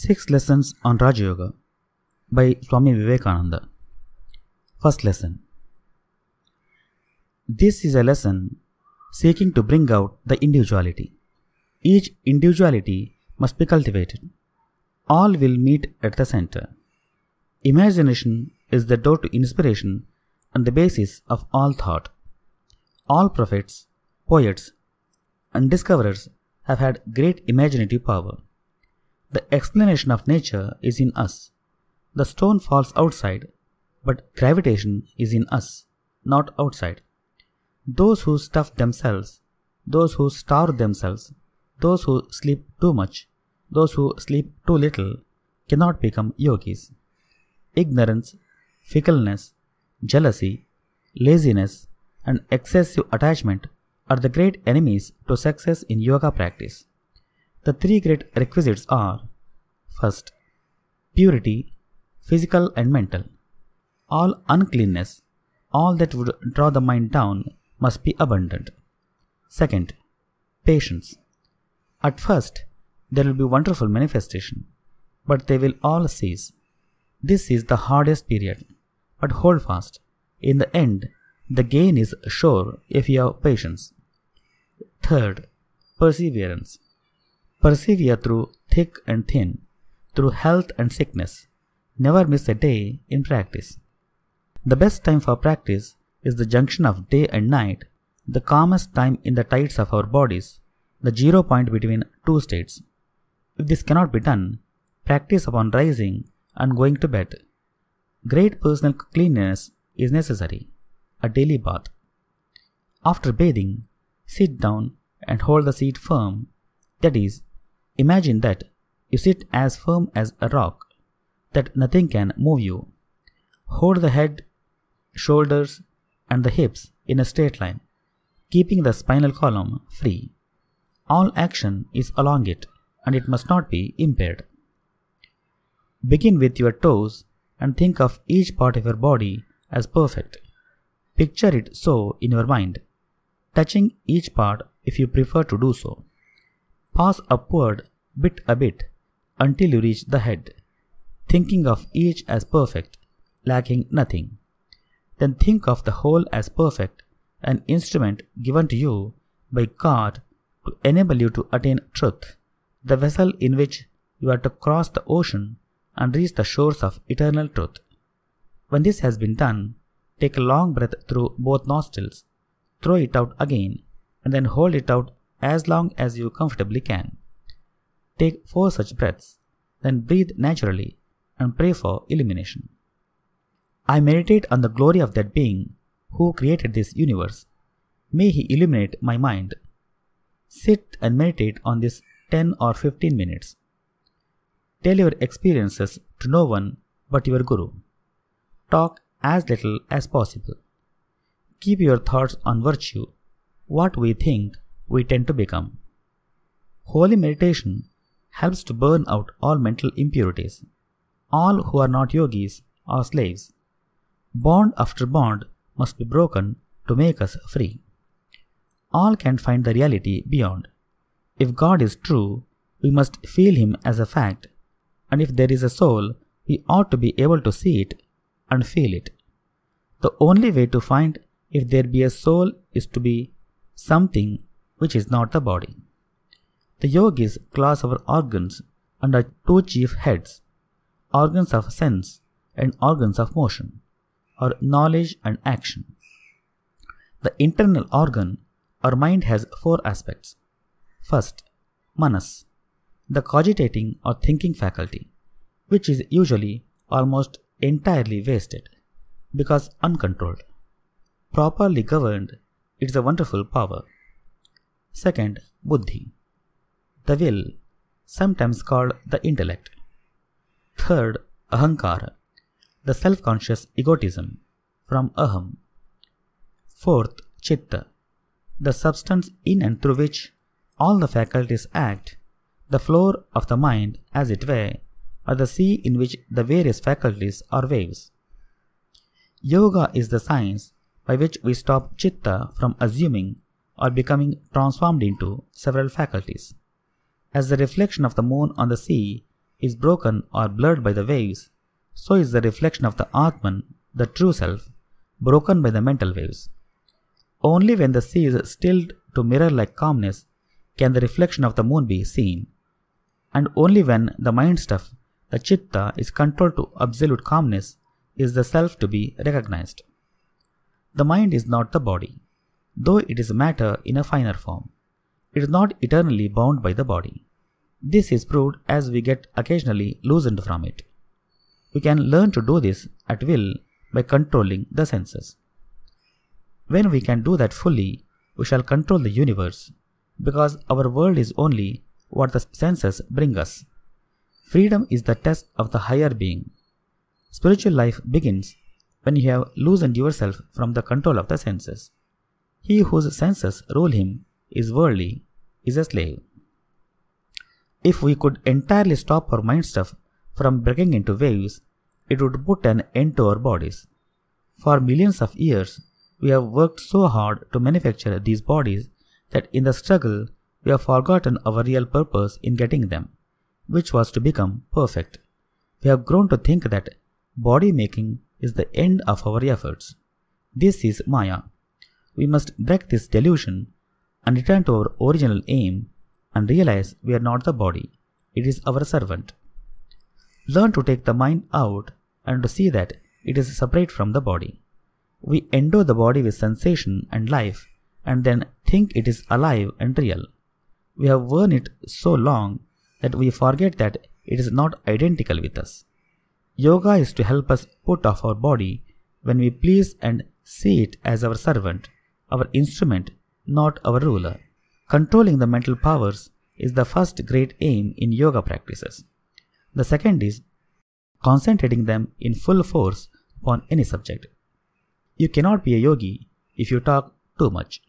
Six Lessons on Raja Yoga by Swami Vivekananda. First lesson. This is a lesson seeking to bring out the individuality. Each individuality must be cultivated. All will meet at the center. Imagination is the door to inspiration and the basis of all thought. All prophets, poets, and discoverers have had great imaginative power the explanation of nature is in us. The stone falls outside, but gravitation is in us, not outside. Those who stuff themselves, those who starve themselves, those who sleep too much, those who sleep too little, cannot become yogis. Ignorance, fickleness, jealousy, laziness, and excessive attachment are the great enemies to success in yoga practice. The three great requisites are first, purity, physical and mental. All uncleanness, all that would draw the mind down, must be abandoned. Second, patience. At first, there will be wonderful manifestation, but they will all cease. This is the hardest period, but hold fast. In the end, the gain is sure if you have patience. Third, perseverance. Persevere through thick and thin, through health and sickness. Never miss a day in practice. The best time for practice is the junction of day and night, the calmest time in the tides of our bodies, the zero point between two states. If this cannot be done, practice upon rising and going to bed. Great personal cleanliness is necessary. A daily bath. After bathing, sit down and hold the seat firm, that is, Imagine that you sit as firm as a rock, that nothing can move you. Hold the head, shoulders, and the hips in a straight line, keeping the spinal column free. All action is along it, and it must not be impaired. Begin with your toes and think of each part of your body as perfect. Picture it so in your mind, touching each part if you prefer to do so. Pass upward bit a bit until you reach the head, thinking of each as perfect, lacking nothing. Then think of the whole as perfect, an instrument given to you by God to enable you to attain truth, the vessel in which you are to cross the ocean and reach the shores of eternal truth. When this has been done, take a long breath through both nostrils, throw it out again, and then hold it out as long as you comfortably can. Take four such breaths, then breathe naturally and pray for illumination. I meditate on the glory of that being who created this universe. May he illuminate my mind. Sit and meditate on this 10 or 15 minutes. Tell your experiences to no one but your guru. Talk as little as possible. Keep your thoughts on virtue, what we think, we tend to become. Holy meditation helps to burn out all mental impurities. All who are not yogis are slaves. Bond after bond must be broken to make us free. All can find the reality beyond. If God is true, we must feel Him as a fact, and if there is a soul, we ought to be able to see it and feel it. The only way to find if there be a soul is to be something which is not the body. The yogis class our organs under two chief heads organs of sense and organs of motion, or knowledge and action. The internal organ or mind has four aspects. First, manas, the cogitating or thinking faculty, which is usually almost entirely wasted because uncontrolled. Properly governed, it's a wonderful power. Second, buddhi, the will, sometimes called the intellect. Third, ahankara, the self conscious egotism, from aham. Fourth, chitta, the substance in and through which all the faculties act, the floor of the mind, as it were, or the sea in which the various faculties are waves. Yoga is the science by which we stop chitta from assuming or becoming transformed into several faculties. As the reflection of the moon on the sea is broken or blurred by the waves, so is the reflection of the Atman, the true self, broken by the mental waves. Only when the sea is stilled to mirror like calmness can the reflection of the moon be seen. And only when the mind stuff, the chitta, is controlled to absolute calmness, is the self to be recognized. The mind is not the body though it is matter in a finer form. It is not eternally bound by the body. This is proved as we get occasionally loosened from it. We can learn to do this at will by controlling the senses. When we can do that fully, we shall control the universe, because our world is only what the senses bring us. Freedom is the test of the higher being. Spiritual life begins when you have loosened yourself from the control of the senses. He whose senses rule him is worldly, is a slave. If we could entirely stop our mind stuff from breaking into waves, it would put an end to our bodies. For millions of years, we have worked so hard to manufacture these bodies that in the struggle, we have forgotten our real purpose in getting them, which was to become perfect. We have grown to think that body making is the end of our efforts. This is Maya, we must break this delusion and return to our original aim and realize we are not the body, it is our servant. Learn to take the mind out and to see that it is separate from the body. We endow the body with sensation and life and then think it is alive and real. We have worn it so long that we forget that it is not identical with us. Yoga is to help us put off our body when we please and see it as our servant our instrument, not our ruler. Controlling the mental powers is the first great aim in yoga practices. The second is concentrating them in full force upon any subject. You cannot be a yogi if you talk too much.